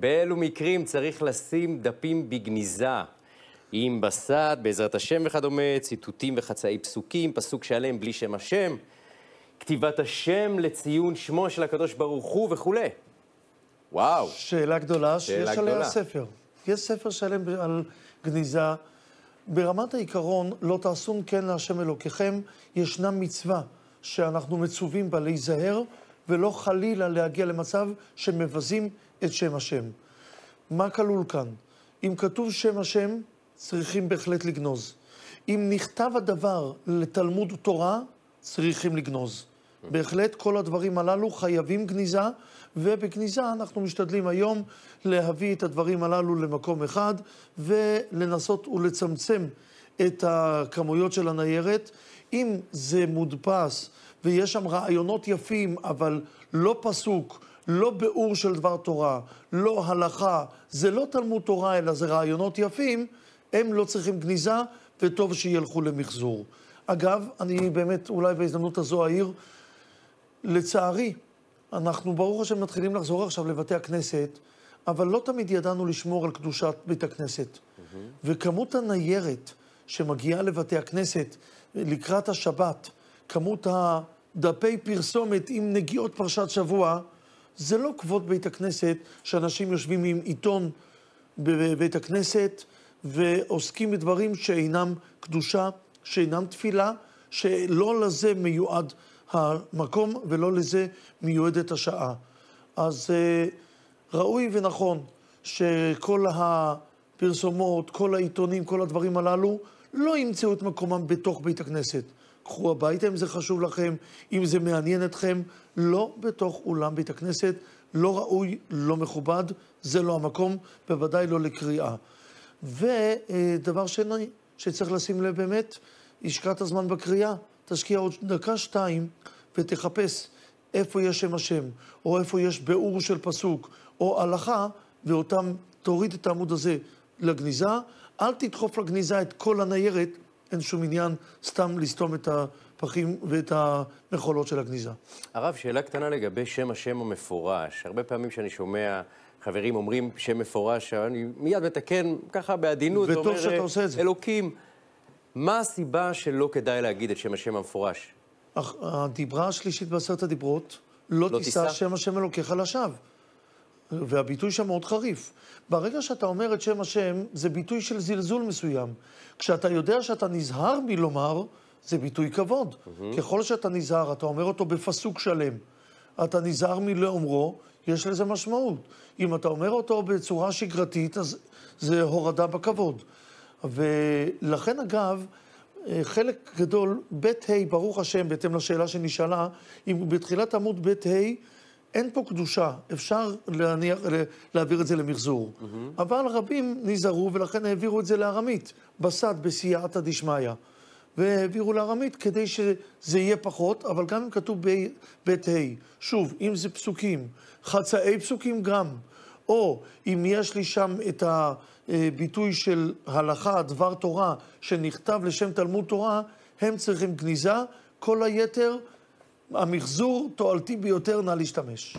באילו מקרים צריך לשים דפים בגניזה? עם בסד, בעזרת השם וכדומה, ציטוטים וחצאי פסוקים, פסוק שלם בלי שם השם, כתיבת השם לציון שמו של הקדוש ברוך הוא וכולי. וואו. שאלה גדולה שאלה שיש גדולה. עליה ספר. יש ספר שלם על גניזה. ברמת העיקרון, לא תעשון כן להשם אלוקיכם, ישנה מצווה שאנחנו מצווים בה להיזהר ולא חלילה להגיע למצב שמבזים את שם השם. מה כלול כאן? אם כתוב שם השם, צריכים בהחלט לגנוז. אם נכתב הדבר לתלמוד תורה, צריכים לגנוז. בהחלט כל הדברים הללו חייבים גניזה, ובגניזה אנחנו משתדלים היום להביא את הדברים הללו למקום אחד, ולנסות ולצמצם את הכמויות של הניירת. אם זה מודפס ויש שם רעיונות יפים, אבל לא פסוק, לא ביאור של דבר תורה, לא הלכה, זה לא תלמוד תורה, אלא זה רעיונות יפים, הם לא צריכים גניזה, וטוב שילכו למחזור. אגב, אני באמת אולי בהזדמנות הזו אעיר, לצערי, אנחנו ברוך השם מתחילים לחזור עכשיו לבתי הכנסת, אבל לא תמיד ידענו לשמור על קדושת בית הכנסת. Mm-hmm. וכמות הניירת שמגיעה לבתי הכנסת לקראת השבת, כמות הדפי פרסומת עם נגיעות פרשת שבוע, זה לא כבוד בית הכנסת שאנשים יושבים עם עיתון בבית הכנסת ועוסקים בדברים שאינם קדושה, שאינם תפילה, שלא לזה מיועד המקום ולא לזה מיועדת השעה. אז אה, ראוי ונכון שכל הפרסומות, כל העיתונים, כל הדברים הללו, לא ימצאו את מקומם בתוך בית הכנסת. קחו הביתה אם זה חשוב לכם, אם זה מעניין אתכם, לא בתוך אולם בית הכנסת, לא ראוי, לא מכובד, זה לא המקום, בוודאי לא לקריאה. ודבר שני, שצריך לשים לב באמת, השקעת הזמן בקריאה, תשקיע עוד דקה-שתיים ותחפש איפה יש שם השם, או איפה יש ביאור של פסוק, או הלכה, ואותם, תוריד את העמוד הזה לגניזה, אל תדחוף לגניזה את כל הניירת, אין שום עניין סתם לסתום את הפחים ואת המכולות של הגניזה. הרב, שאלה קטנה לגבי שם השם המפורש. הרבה פעמים שאני שומע... חברים אומרים שם מפורש, אני מיד מתקן ככה בעדינות, וטוב אומר, שאתה עושה את זה. אלוקים, מה הסיבה שלא כדאי להגיד את שם השם המפורש? הדיברה השלישית בעשרת הדיברות, לא, לא תישא שם השם אלוקיך לשווא. והביטוי שם מאוד חריף. ברגע שאתה אומר את שם השם, זה ביטוי של זלזול מסוים. כשאתה יודע שאתה נזהר מלומר, זה ביטוי כבוד. Mm-hmm. ככל שאתה נזהר, אתה אומר אותו בפסוק שלם. אתה נזהר מלאומרו, יש לזה משמעות. אם אתה אומר אותו בצורה שגרתית, אז זה הורדה בכבוד. ולכן, אגב, חלק גדול, ב' ה', ברוך השם, בהתאם לשאלה שנשאלה, אם בתחילת עמוד ב' ה', אין פה קדושה, אפשר להניח, להעביר את זה למחזור. Mm-hmm. אבל רבים נזהרו ולכן העבירו את זה לארמית, בסד בסייעתא דשמיא. והעבירו לארמית כדי שזה יהיה פחות, אבל גם אם כתוב בית ה', שוב, אם זה פסוקים, חצאי פסוקים גם, או אם יש לי שם את הביטוי אה, של הלכה, דבר תורה, שנכתב לשם תלמוד תורה, הם צריכים גניזה, כל היתר המחזור תועלתי ביותר, נא להשתמש.